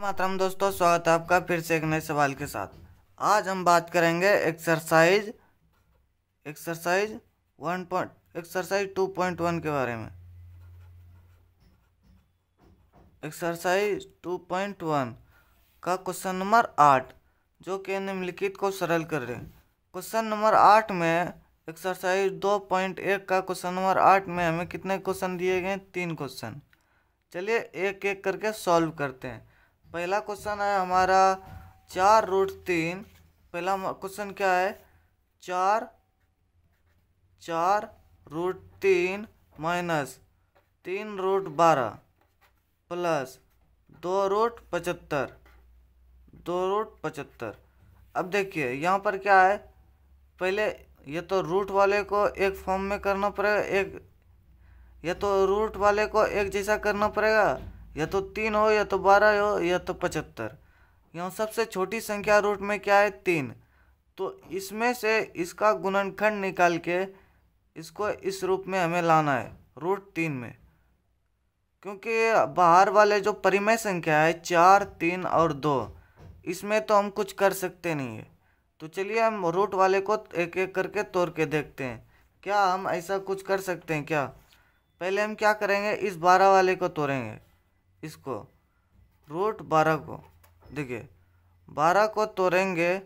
मातरम दोस्तों स्वागत है आपका फिर से एक नए सवाल के साथ आज हम बात करेंगे exercise exercise one point exercise two point one के बारे में एक्सरसाइज टू पॉइंट वन का क्वेश्चन नंबर आठ जो कि निम्नलिखित को सरल कर रहे क्वेश्चन नंबर आठ में एक्सरसाइज दो पॉइंट एक का क्वेश्चन नंबर आठ में हमें कितने क्वेश्चन दिए गए तीन क्वेश्चन चलिए एक एक करके सॉल्व करते हैं पहला क्वेश्चन है हमारा चार रूट तीन पहला क्वेश्चन क्या है चार चार रूट तीन माइनस तीन रूट बारह प्लस दो रूट पचहत्तर दो रूट पचहत्तर अब देखिए यहाँ पर क्या है पहले ये तो रूट वाले को एक फॉर्म में करना पड़ेगा एक ये तो रूट वाले को एक जैसा करना पड़ेगा या तो तीन हो या तो बारह हो या तो पचहत्तर यहाँ सबसे छोटी संख्या रूट में क्या है तीन तो इसमें से इसका गुणनखंड निकाल के इसको इस रूप में हमें लाना है रूट तीन में क्योंकि बाहर वाले जो परिमय संख्या है चार तीन और दो इसमें तो हम कुछ कर सकते नहीं है तो चलिए हम रूट वाले को एक एक करके तोड़ के देखते हैं क्या हम ऐसा कुछ कर सकते हैं क्या पहले हम क्या करेंगे इस बारह वाले को तोड़ेंगे इसको रूट बारह को देखिए बारह को तोड़ेंगे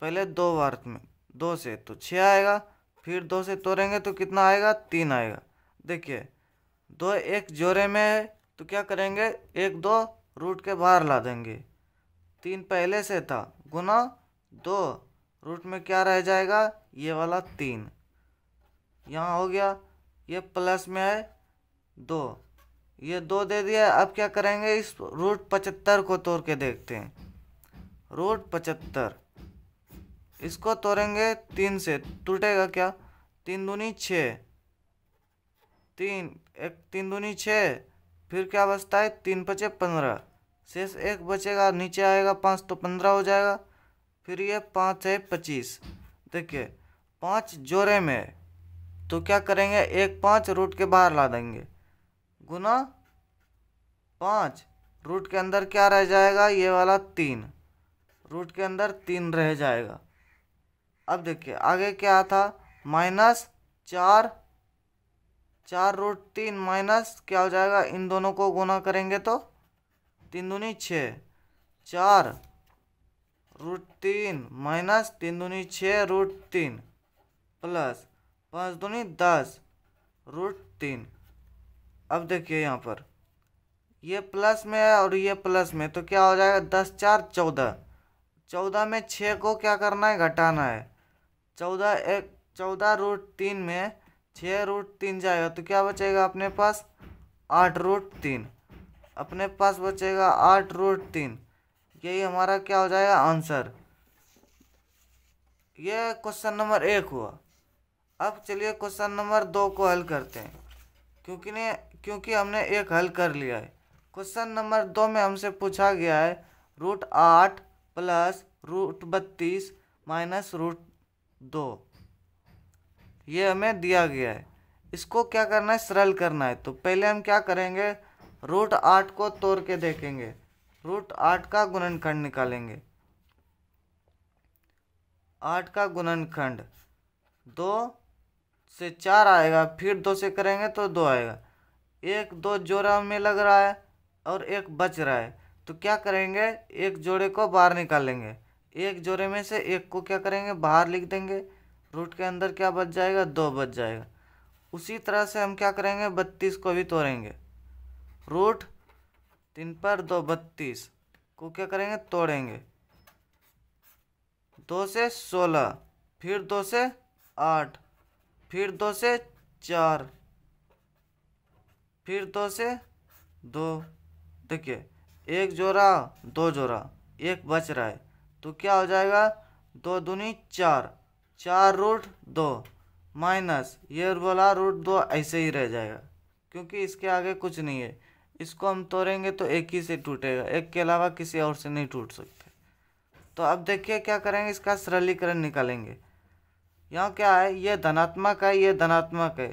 पहले दो बार में दो से तो छः आएगा फिर दो से तोड़ेंगे तो कितना आएगा तीन आएगा देखिए दो एक जोड़े में है तो क्या करेंगे एक दो रूट के बाहर ला देंगे तीन पहले से था गुना दो रूट में क्या रह जाएगा ये वाला तीन यहाँ हो गया ये प्लस में है दो ये दो दे दिया अब क्या करेंगे इस रूट पचहत्तर को तोड़ के देखते हैं रूट पचहत्तर इसको तोड़ेंगे तीन से टूटेगा क्या तीन दूनी छः तीन एक तीन दूनी छः फिर क्या बचता है तीन पचे पंद्रह शेष एक बचेगा नीचे आएगा पाँच तो पंद्रह हो जाएगा फिर ये पाँच है पच्चीस देखिए पाँच जोड़े में तो क्या करेंगे एक पाँच रूट के बाहर ला देंगे गुना पाँच रूट के अंदर क्या रह जाएगा ये वाला तीन रूट के अंदर तीन रह जाएगा अब देखिए आगे क्या था माइनस चार चार रूट तीन माइनस क्या हो जाएगा इन दोनों को गुना करेंगे तो तीन दूनी छः चार रूट तीन माइनस तीन दूनी छः रूट तीन प्लस पाँच दूनी दस रूट तीन अब देखिए यहाँ पर ये प्लस में है और ये प्लस में तो क्या हो जाएगा दस चार चौदह चौदह में छः को क्या करना है घटाना है चौदह एक चौदह रूट तीन में छः रूट तीन जाएगा तो क्या बचेगा अपने पास आठ रूट तीन अपने पास बचेगा आठ रूट तीन यही हमारा क्या हो जाएगा आंसर ये क्वेश्चन नंबर एक हुआ अब चलिए क्वेश्चन नंबर दो को हल करते हैं क्योंकि ने क्योंकि हमने एक हल कर लिया है क्वेश्चन नंबर दो में हमसे पूछा गया है रूट आठ प्लस रूट बत्तीस माइनस रूट दो ये हमें दिया गया है इसको क्या करना है सरल करना है तो पहले हम क्या करेंगे रूट आठ को तोड़ के देखेंगे रूट आठ का गुणनखंड निकालेंगे आठ का गुणनखंड दो से चार आएगा फिर दो से करेंगे तो दो आएगा एक दो जोड़ा में लग रहा है और एक बच रहा है तो क्या करेंगे एक जोड़े को बाहर निकालेंगे एक जोड़े में से एक को क्या करेंगे बाहर लिख देंगे रूट के अंदर क्या बच जाएगा दो बच जाएगा उसी तरह से हम क्या करेंगे बत्तीस को भी तोड़ेंगे रूट तीन पर दो बत्तीस को क्या करेंगे तोड़ेंगे दो से सोलह फिर दो से आठ फिर दो से चार फिर दो से दो देखिए एक जोड़ा दो जोड़ा एक बच रहा है तो क्या हो जाएगा दो दूनी चार चार रूट दो माइनस ये बोला रूट दो ऐसे ही रह जाएगा क्योंकि इसके आगे कुछ नहीं है इसको हम तोड़ेंगे तो एक ही से टूटेगा एक के अलावा किसी और से नहीं टूट सकते तो अब देखिए क्या करेंगे इसका सरलीकरण निकालेंगे यहाँ क्या है ये धनात्मक है ये धनात्मक है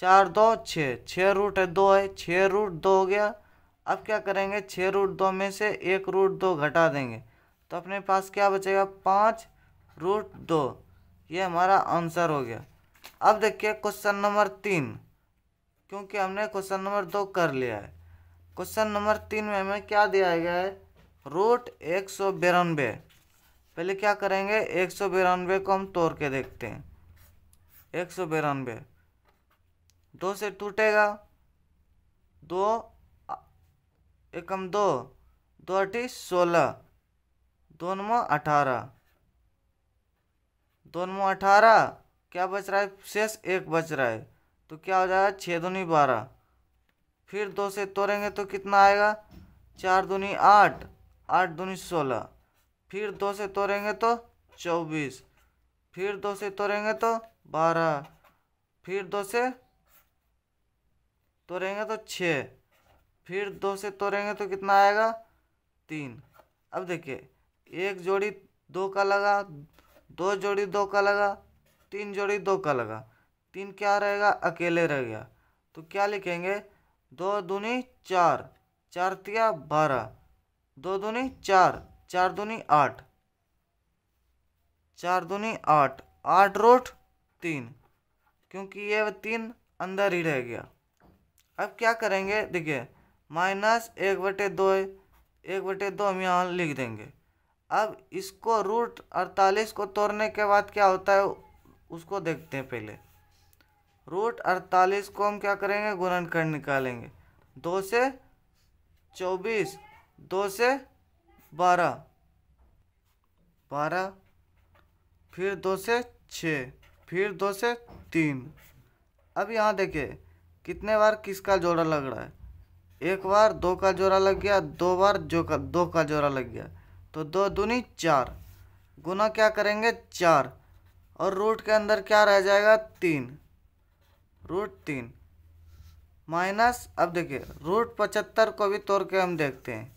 चार दो छः छः रूट है दो है छः रूट दो हो गया अब क्या करेंगे छः रूट दो में से एक रूट दो घटा देंगे तो अपने पास क्या बचेगा पाँच रूट दो ये हमारा आंसर हो गया अब देखिए क्वेश्चन नंबर तीन क्योंकि हमने क्वेश्चन नंबर दो कर लिया है क्वेश्चन नंबर तीन में हमें क्या दिया गया है रूट एक सौ बिरानवे पहले क्या करेंगे एक सौ बिरानवे को हम तोड़ के देखते हैं एक सौ बिरानवे दो से टूटेगा दो एकम दो दो अठी सोलह दो नमो अठारह दो नमो अठारह क्या बच रहा है शेष एक बच रहा है तो क्या हो जाएगा छः दूनी बारह फिर दो से तोड़ेंगे तो कितना आएगा चार दूनी आठ आठ दूनी सोलह फिर दो से तोड़ेंगे तो चौबीस फिर दो से तोड़ेंगे तो बारह फिर दो से तोड़ेंगे तो छः फिर दो से तोड़ेंगे तो कितना आएगा तीन अब देखिए एक जोड़ी दो का लगा दो जोड़ी दो का लगा तीन जोड़ी दो का लगा तीन क्या रहेगा अकेले रह गया तो क्या लिखेंगे दो दूनी चार चार तिया बारह दो दूनी चार चार दूनी आठ चार दूनी आठ आठ रोट तीन क्योंकि ये तीन अंदर ही रह गया अब क्या करेंगे देखिए माइनस एक बटे दो एक बटे दो हम यहाँ लिख देंगे अब इसको रूट अड़तालीस को तोड़ने के बाद क्या होता है उसको देखते हैं पहले रूट अड़तालीस को हम क्या करेंगे गुणन कर निकालेंगे दो से चौबीस दो से बारह बारह फिर दो से छः फिर दो से तीन अब यहाँ देखिए कितने बार किसका जोड़ा लग रहा है एक बार दो का जोड़ा लग गया दो बार जो का दो का जोड़ा लग गया तो दो दूनी चार गुना क्या करेंगे चार और रूट के अंदर क्या रह जाएगा तीन रूट तीन माइनस अब देखिए रूट पचहत्तर को भी तोड़ के हम देखते हैं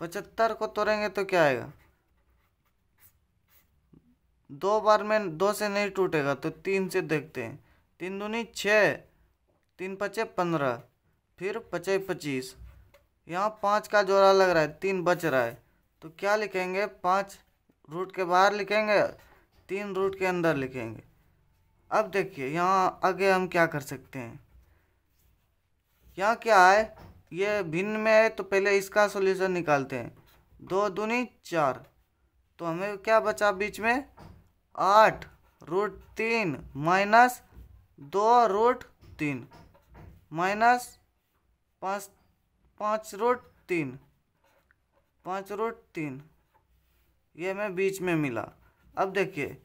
पचहत्तर को तोड़ेंगे तो क्या आएगा दो बार में दो से नहीं टूटेगा तो तीन से देखते हैं तीन दूनी छः तीन पचे पंद्रह फिर पचे पच्चीस यहाँ पाँच का जोड़ा लग रहा है तीन बच रहा है तो क्या लिखेंगे पाँच रूट के बाहर लिखेंगे तीन रूट के अंदर लिखेंगे अब देखिए यहाँ आगे हम क्या कर सकते हैं यहाँ क्या है ये भिन्न में है तो पहले इसका सॉल्यूशन निकालते हैं दो दूनी चार तो हमें क्या बचा बीच में आठ रूट तीन माइनस दो रूट तीन माइनस पाँच पाँच रोट तीन पाँच रोट तीन ये हमें बीच में मिला अब देखिए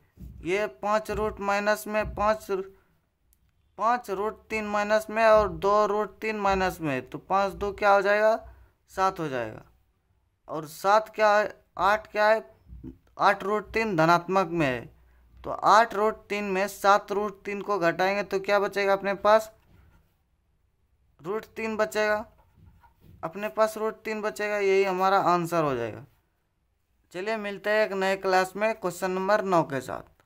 ये पाँच रूट माइनस में पाँच पाँच रूट तीन माइनस में और दो रूट तीन माइनस में तो पाँच दो क्या हो जाएगा सात हो जाएगा और सात क्या है आठ क्या है आठ रूट तीन धनात्मक में है तो आठ रूट तीन में सात रूट तीन को घटाएंगे तो क्या बचेगा अपने पास रूट तीन बचेगा अपने पास रूट तीन बचेगा यही हमारा आंसर हो जाएगा चलिए मिलते हैं एक नए क्लास में क्वेश्चन नंबर नौ के साथ